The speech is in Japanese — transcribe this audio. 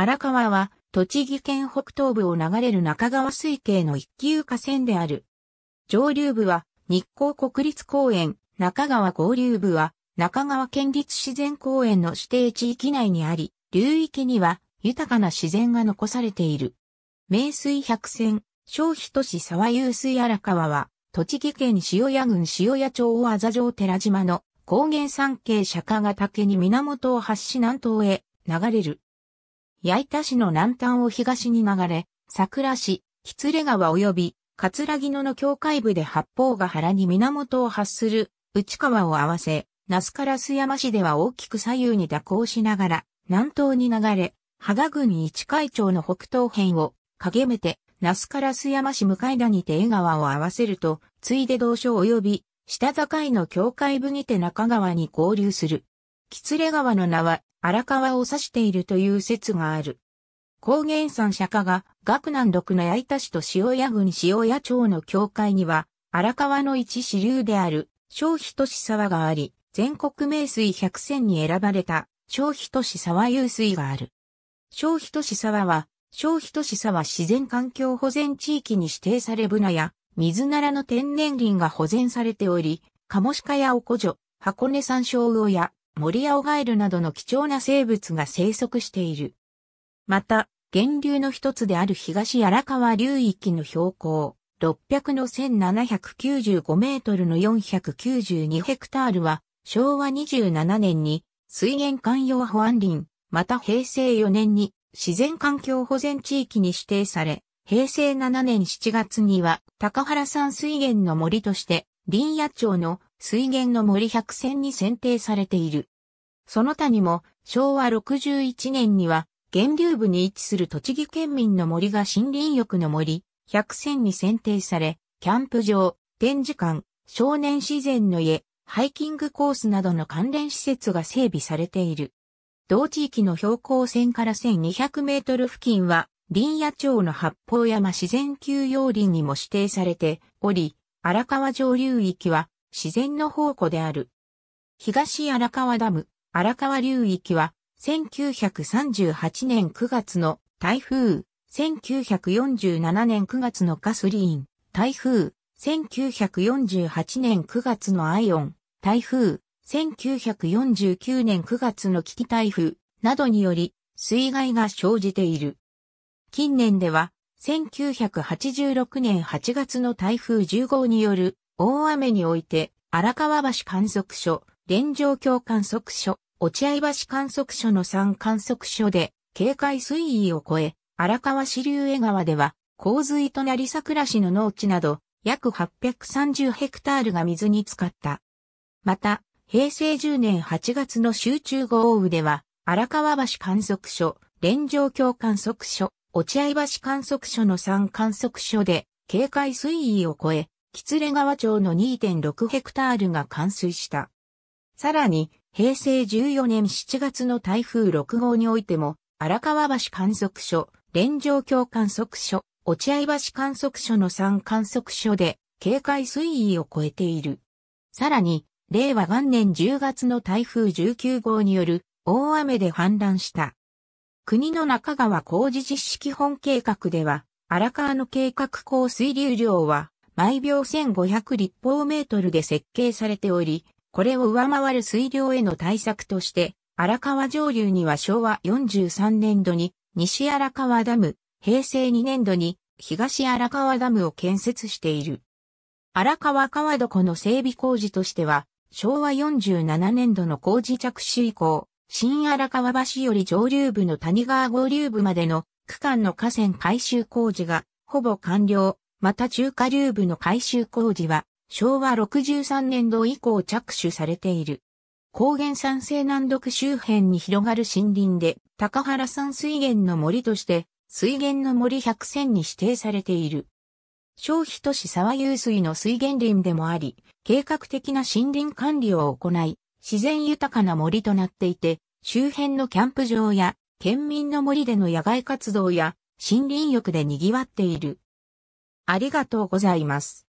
荒川は、栃木県北東部を流れる中川水系の一級河川である。上流部は、日光国立公園、中川合流部は、中川県立自然公園の指定地域内にあり、流域には、豊かな自然が残されている。名水百選、消費都市沢遊水荒川は、栃木県塩谷郡塩谷町をあざ城寺島の高原山系釈迦ヶ岳に源を発し南東へ流れる。矢板市の南端を東に流れ、桜市、喜連川及び、桂木野の境界部で八方ヶ原に源を発する内川を合わせ、那須から須山市では大きく左右に蛇行しながら、南東に流れ、羽賀郡市海町の北東辺を、陰めて、那須から須山市向田にて江川を合わせると、ついで同所及び、下境の境界部にて中川に合流する。喜連川の名は、荒川を指しているという説がある。高原山釈迦が、学南独の八板市と塩屋郡塩屋町の境界には、荒川の一支流である、小日都市沢があり、全国名水百選に選ばれた、小日都市沢遊水がある。小日都市沢は、小日都市沢自然環境保全地域に指定されブナや、水ならの天然林が保全されており、カモシカやオコジョ、箱根山椒魚やモリアオガエルなどの貴重な生物が生息している。また、源流の一つである東荒川流域の標高、600の1795メートルの492ヘクタールは、昭和27年に水源環用保安林、また平成4年に自然環境保全地域に指定され、平成7年7月には高原山水源の森として林野町の水源の森百選に選定されている。その他にも昭和61年には源流部に位置する栃木県民の森が森林浴の森百選に選定され、キャンプ場、展示館、少年自然の家、ハイキングコースなどの関連施設が整備されている。同地域の標高線から1200メートル付近は、林野町の八方山自然休養林にも指定されており、荒川上流域は自然の宝庫である。東荒川ダム、荒川流域は、1938年9月の台風、1947年9月のカスリーン、台風、1948年9月のアイオン、台風、1949年9月の危機台風などにより水害が生じている。近年では1986年8月の台風10号による大雨において、荒川橋観測所、連城橋観測所、落合橋観測所の3観測所で、警戒水位を超え、荒川支流江川では、洪水となり桜市の農地など、約830ヘクタールが水に浸かった。また、平成10年8月の集中豪雨では、荒川橋観測所、連城橋観測所、落合橋観測所の3観測所で、警戒水位を超え、喜連川町の2.6ヘクタールが冠水した。さらに、平成14年7月の台風6号においても、荒川橋観測所、連城橋観測所、落合橋観測所の3観測所で、警戒水位を超えている。さらに、令和元年10月の台風19号による大雨で氾濫した。国の中川工事実施基本計画では、荒川の計画降水流量は毎秒1500立方メートルで設計されており、これを上回る水量への対策として、荒川上流には昭和43年度に西荒川ダム、平成2年度に東荒川ダムを建設している。荒川川床の整備工事としては、昭和47年度の工事着手以降、新荒川橋より上流部の谷川合流部までの区間の河川改修工事がほぼ完了、また中華流部の改修工事は昭和63年度以降着手されている。高原山西南独周辺に広がる森林で高原山水源の森として水源の森100選に指定されている。消費都市沢湧水の水源林でもあり、計画的な森林管理を行い、自然豊かな森となっていて、周辺のキャンプ場や県民の森での野外活動や森林浴で賑わっている。ありがとうございます。